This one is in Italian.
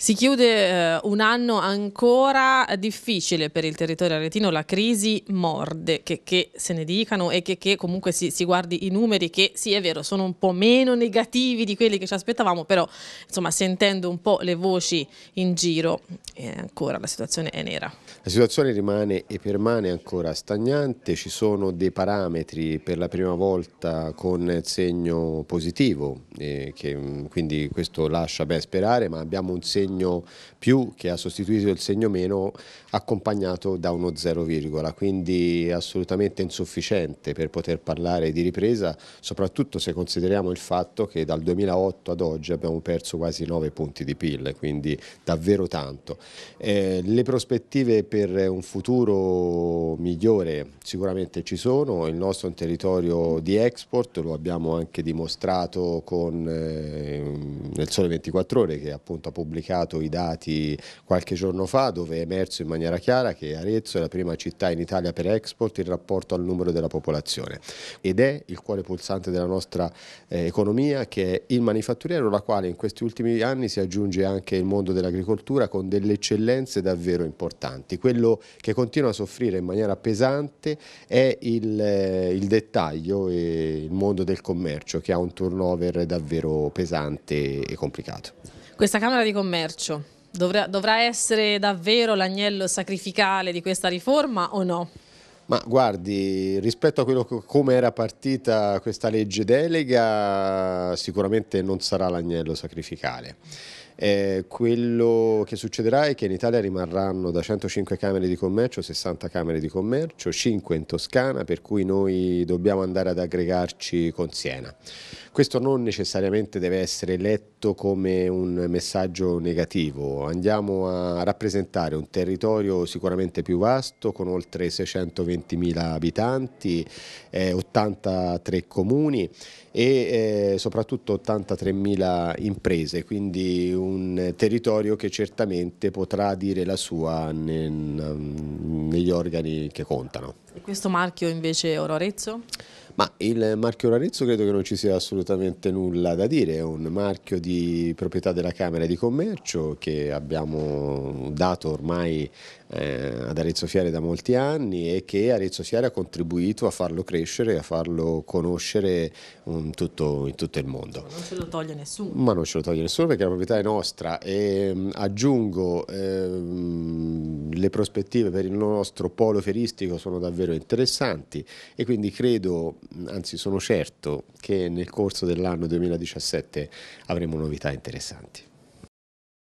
Si chiude eh, un anno ancora difficile per il territorio aretino, la crisi morde, che, che se ne dicano e che, che comunque si, si, guardi i numeri che sì è vero sono un po' meno negativi di quelli che ci aspettavamo, però insomma sentendo un po' le voci in giro eh, ancora la situazione è nera. La situazione rimane e permane ancora stagnante, ci sono dei parametri per la prima volta con segno positivo, eh, che, mm, quindi questo lascia ben sperare, ma abbiamo un segno segno più che ha sostituito il segno meno accompagnato da uno zero virgola, quindi assolutamente insufficiente per poter parlare di ripresa, soprattutto se consideriamo il fatto che dal 2008 ad oggi abbiamo perso quasi 9 punti di PIL, quindi davvero tanto. Eh, le prospettive per un futuro migliore sicuramente ci sono, il nostro è un territorio di export, lo abbiamo anche dimostrato con eh, nel Sole 24 Ore che appunto ha pubblicato pubblicato i dati qualche giorno fa dove è emerso in maniera chiara che Arezzo è la prima città in Italia per export in rapporto al numero della popolazione ed è il cuore pulsante della nostra eh, economia che è il manifatturiero, la quale in questi ultimi anni si aggiunge anche il mondo dell'agricoltura con delle eccellenze davvero importanti. Quello che continua a soffrire in maniera pesante è il, eh, il dettaglio e il mondo del commercio che ha un turnover davvero pesante e complicato. Questa Camera di Commercio dovrà, dovrà essere davvero l'agnello sacrificale di questa riforma o no? Ma guardi, rispetto a quello come era partita questa legge delega, sicuramente non sarà l'agnello sacrificale. Eh, quello che succederà è che in Italia rimarranno da 105 Camere di commercio 60 Camere di commercio, 5 in Toscana, per cui noi dobbiamo andare ad aggregarci con Siena. Questo non necessariamente deve essere letto come un messaggio negativo, andiamo a rappresentare un territorio sicuramente più vasto con oltre 620.000 abitanti, eh, 83 comuni e eh, soprattutto 83.000 imprese, quindi un un territorio che certamente potrà dire la sua nel, mm, negli organi che contano. E questo marchio invece Ororezzo? Ma il marchio Ranezzo credo che non ci sia assolutamente nulla da dire, è un marchio di proprietà della Camera di Commercio che abbiamo dato ormai eh, ad Arezzo Fiere da molti anni e che Arezzo Fiere ha contribuito a farlo crescere e a farlo conoscere in tutto, in tutto il mondo. Ma non ce lo toglie nessuno. Ma non ce lo toglie nessuno perché la proprietà è nostra e mh, mm, aggiungo ehm, le prospettive per il nostro polo feristico sono davvero interessanti e quindi credo anzi sono certo che nel corso dell'anno 2017 avremo novità interessanti.